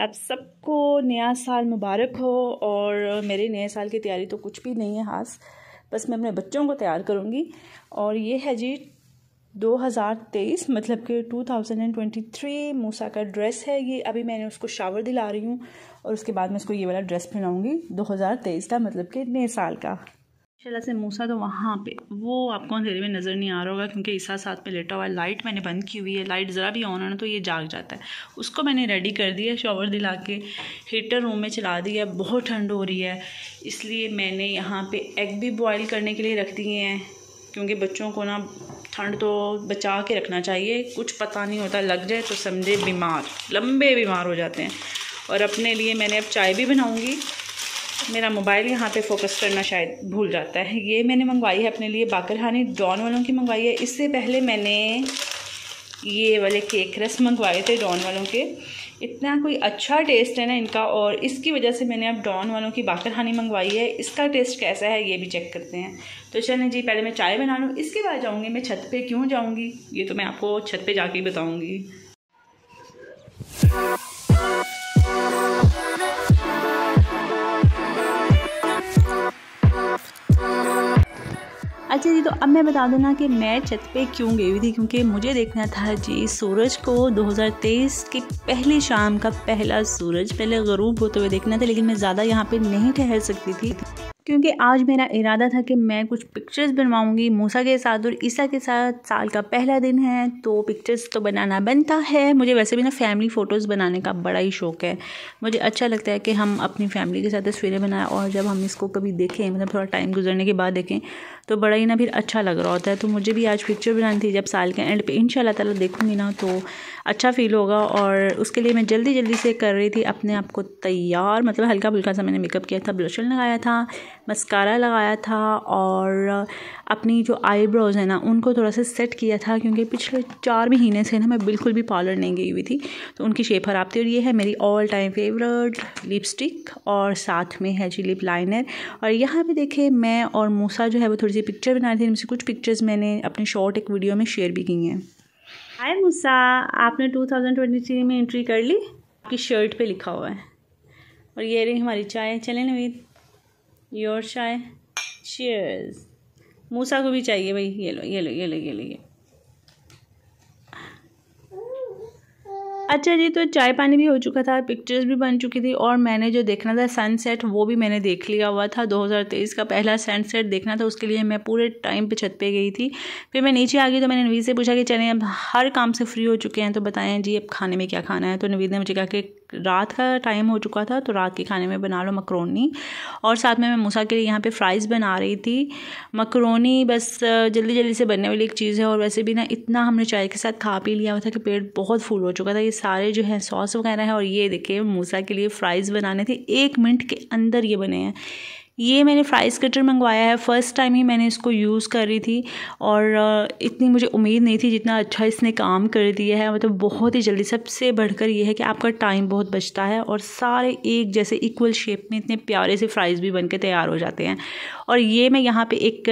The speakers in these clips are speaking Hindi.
आप सबको नया साल मुबारक हो और मेरे नए साल की तैयारी तो कुछ भी नहीं है खास बस मैं अपने बच्चों को तैयार करूँगी और ये है जी 2023 मतलब कि 2023 मूसा का ड्रेस है ये अभी मैंने उसको शावर दिला रही हूँ और उसके बाद मैं उसको ये वाला ड्रेस पहनाऊँगी 2023 का मतलब कि नए साल का इंशाल्लाह से मूसा तो वहाँ पे वो आपको अंधेरे में नज़र नहीं आ रहा होगा क्योंकि ईसा साथ में लेटा हुआ है लाइट मैंने बंद की हुई है लाइट ज़रा भी ऑन होना तो ये जाग जाता है उसको मैंने रेडी कर दिया शॉवर दिला के हीटर रूम में चला दिया बहुत ठंड हो रही है इसलिए मैंने यहाँ पे एग भी बॉयल करने के लिए रख दिए हैं क्योंकि बच्चों को ना ठंड तो बचा के रखना चाहिए कुछ पता नहीं होता लग जाए तो समझे बीमार लंबे बीमार हो जाते हैं और अपने लिए मैंने अब चाय भी बनाऊँगी मेरा मोबाइल यहाँ पे फोकस करना शायद भूल जाता है ये मैंने मंगवाई है अपने लिए बाकरहानी डॉन वालों की मंगवाई है इससे पहले मैंने ये वाले केक रस मंगवाए थे डॉन वालों के इतना कोई अच्छा टेस्ट है ना इनका और इसकी वजह से मैंने अब डॉन वालों की बाकरहानी मंगवाई है इसका टेस्ट कैसा है ये भी चेक करते हैं तो चलें जी पहले मैं चाय बना लूँ इसके बाद जाऊँगी मैं छत पर क्यों जाऊँगी ये तो मैं आपको छत जा जाके बताऊँगी अच्छा जी तो अब मैं बता दूँ ना कि मैं छत पे क्यों गई हुई थी क्योंकि मुझे देखना था जी सूरज को 2023 की पहली शाम का पहला सूरज पहले गरूब होते हुए देखना था लेकिन मैं ज़्यादा यहाँ पे नहीं ठहर सकती थी क्योंकि आज मेरा इरादा था कि मैं कुछ पिक्चर्स बनवाऊंगी मूसा के साथ और ईसा के साथ साल का पहला दिन है तो पिक्चर्स तो बनाना बनता है मुझे वैसे भी ना फैमिली फ़ोटोज़ बनाने का बड़ा ही शौक़ है मुझे अच्छा लगता है कि हम अपनी फैमिली के साथ तस्वीरें बनाएं और जब हम इसको कभी देखें मतलब थोड़ा टाइम गुजरने के बाद देखें तो बड़ा ही ना फिर अच्छा लग रहा होता है तो मुझे भी आज पिक्चर बनानी थी जब साल के एंड पे इन ताला देखूँगी ना तो अच्छा फील होगा और उसके लिए मैं जल्दी जल्दी से कर रही थी अपने आप को तैयार मतलब हल्का फुल्का सा मैंने मेकअप किया था ब्लशर लगाया था मस्कारा लगाया था और अपनी जो आईब्रोज़ है ना उनको थोड़ा सा सेट किया था क्योंकि पिछले चार महीने से ना मैं बिल्कुल भी पार्लर नहीं गई हुई थी तो उनकी शेप खराब थी और ये है मेरी ऑल टाइम फेवरेट लिपस्टिक और साथ में है जी लिप लाइनर और यहाँ पर देखे मैं और मूसा जो है वो थोड़ी मुझे पिक्चर बनानी थी इनमें से कुछ पिक्चर्स मैंने अपने शॉर्ट एक वीडियो में शेयर भी की हैं हाय मूसा आपने 2023 में एंट्री कर ली आपकी शर्ट पे लिखा हुआ है और ये रही हमारी चाय चले नवीद योर चाय चीयर्स मूसा को भी चाहिए भाई ये लो ये लो ये लो ये लो ये अच्छा जी तो चाय पानी भी हो चुका था पिक्चर्स भी बन चुकी थी और मैंने जो देखना था सनसेट वो भी मैंने देख लिया हुआ था 2023 का पहला सनसेट देखना था उसके लिए मैं पूरे टाइम पे छत पे गई थी फिर मैं नीचे आ गई तो मैंने नवीद से पूछा कि चलें अब हर काम से फ्री हो चुके हैं तो बताएं जी अब खाने में क्या खाना है तो नवीद ने मुझे कहा कि रात का टाइम हो चुका था तो रात के खाने में बना लो मकरोनी और साथ में मैं मूसा के लिए यहाँ पे फ्राइज़ बना रही थी मकरोनी बस जल्दी जल्दी से बनने वाली एक चीज़ है और वैसे भी ना इतना हमने चाय के साथ खा पी लिया हुआ था कि पेट बहुत फूल हो चुका था ये सारे जो है सॉस वगैरह है और ये देखिए मूसा के लिए फ्राइज़ बनाने थे एक मिनट के अंदर ये बने हैं ये मैंने फ्राइज़ कटर मंगवाया है फ़र्स्ट टाइम ही मैंने इसको यूज़ कर रही थी और इतनी मुझे उम्मीद नहीं थी जितना अच्छा इसने काम कर दिया है मतलब बहुत ही जल्दी सबसे बढ़कर ये है कि आपका टाइम बहुत बचता है और सारे एक जैसे इक्वल शेप में इतने प्यारे से फ्राइज़ भी बन के तैयार हो जाते हैं और ये मैं यहाँ पर एक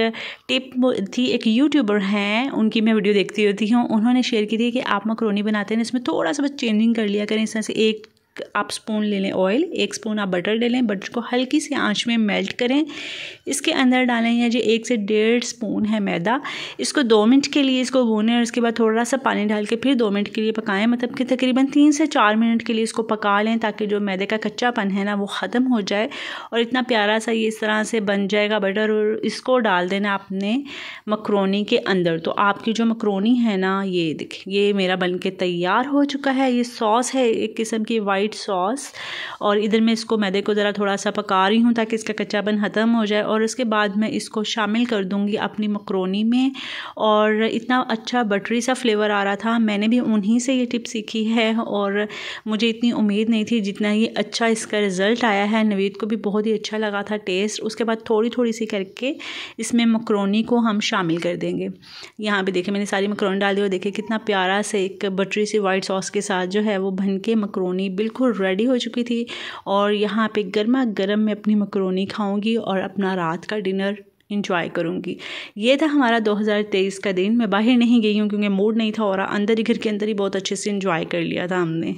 टिप थी एक यूट्यूबर हैं उनकी मैं वीडियो देखती होती हूँ उन्होंने शेयर की थी कि आप मकरोनी बनाते हैं इसमें थोड़ा सा बस चेंजिंग कर लिया करें इस तरह से एक आप स्पून ले लें ऑयल एक स्पून आप बटर डालें बटर को हल्की सी आंच में मेल्ट करें इसके अंदर डालें या जो एक से डेढ़ स्पून है मैदा इसको दो मिनट के लिए इसको भूनें और इसके बाद थोड़ा सा पानी डाल के फिर दो मिनट के लिए पकाएं मतलब कि तकरीबन तीन से चार मिनट के लिए इसको पका लें ताकि जो मैदे का कच्चापन है ना वो ख़त्म हो जाए और इतना प्यारा सा ये इस तरह से बन जाएगा बटर और इसको डाल देना आपने मकरोनी के अंदर तो आपकी जो मकरोनी है ना ये देखिए ये मेरा बन के तैयार हो चुका है ये सॉस है एक किस्म की वाइट वाइट सॉस और इधर मैं इसको मैदे को ज़रा थोड़ा सा पका रही हूँ ताकि इसका कच्चापन ख़त्म हो जाए और उसके बाद मैं इसको शामिल कर दूँगी अपनी मकरोनी में और इतना अच्छा बटरी सा फ्लेवर आ रहा था मैंने भी उन्हीं से ये टिप सीखी है और मुझे इतनी उम्मीद नहीं थी जितना ही अच्छा इसका रिज़ल्ट आया है नवीद को भी बहुत ही अच्छा लगा था टेस्ट उसके बाद थोड़ी थोड़ी सी करके इसमें मकरोनी को हम शामिल कर देंगे यहाँ पर देखें मैंने सारी मकरोनी डाल दी और देखे कितना प्यारा से एक बटरी सी वाइट सॉस के साथ जो है वो भन के मकरोनी बिल्कुल बिल्कुल रेडी हो चुकी थी और यहाँ पे गर्मा गर्म मैं अपनी मकरोनी खाऊंगी और अपना रात का डिनर इन्जॉय करूँगी ये था हमारा 2023 का दिन मैं बाहर नहीं गई हूँ क्योंकि मूड नहीं था और अंदर ही घर के अंदर ही बहुत अच्छे से इंजॉय कर लिया था हमने